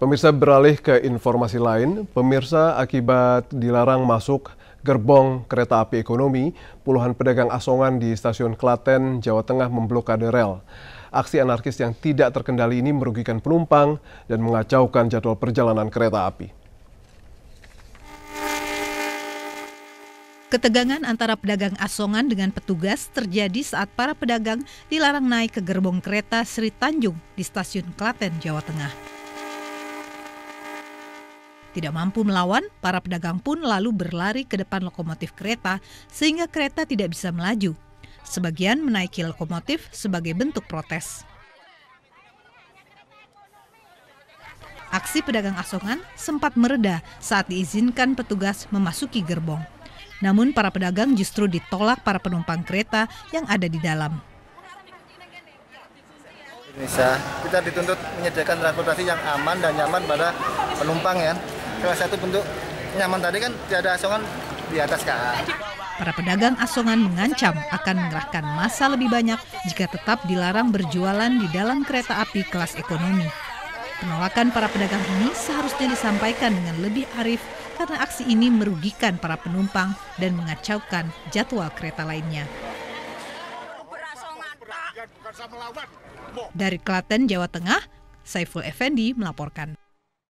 Pemirsa beralih ke informasi lain, pemirsa akibat dilarang masuk gerbong kereta api ekonomi, puluhan pedagang asongan di stasiun Klaten, Jawa Tengah memblokade rel. Aksi anarkis yang tidak terkendali ini merugikan penumpang dan mengacaukan jadwal perjalanan kereta api. Ketegangan antara pedagang asongan dengan petugas terjadi saat para pedagang dilarang naik ke gerbong kereta Sri Tanjung di stasiun Klaten, Jawa Tengah. Tidak mampu melawan, para pedagang pun lalu berlari ke depan lokomotif kereta sehingga kereta tidak bisa melaju. Sebagian menaiki lokomotif sebagai bentuk protes. Aksi pedagang asongan sempat mereda saat diizinkan petugas memasuki gerbong. Namun para pedagang justru ditolak para penumpang kereta yang ada di dalam. Indonesia, kita dituntut menyediakan transportasi yang aman dan nyaman pada penumpang ya salah satu bentuk nyaman tadi kan tidak ada asongan di atas kan. Para pedagang asongan mengancam akan mengerahkan masa lebih banyak jika tetap dilarang berjualan di dalam kereta api kelas ekonomi. Penolakan para pedagang ini seharusnya disampaikan dengan lebih arif karena aksi ini merugikan para penumpang dan mengacaukan jadwal kereta lainnya. Dari Klaten, Jawa Tengah, Saiful Effendi melaporkan.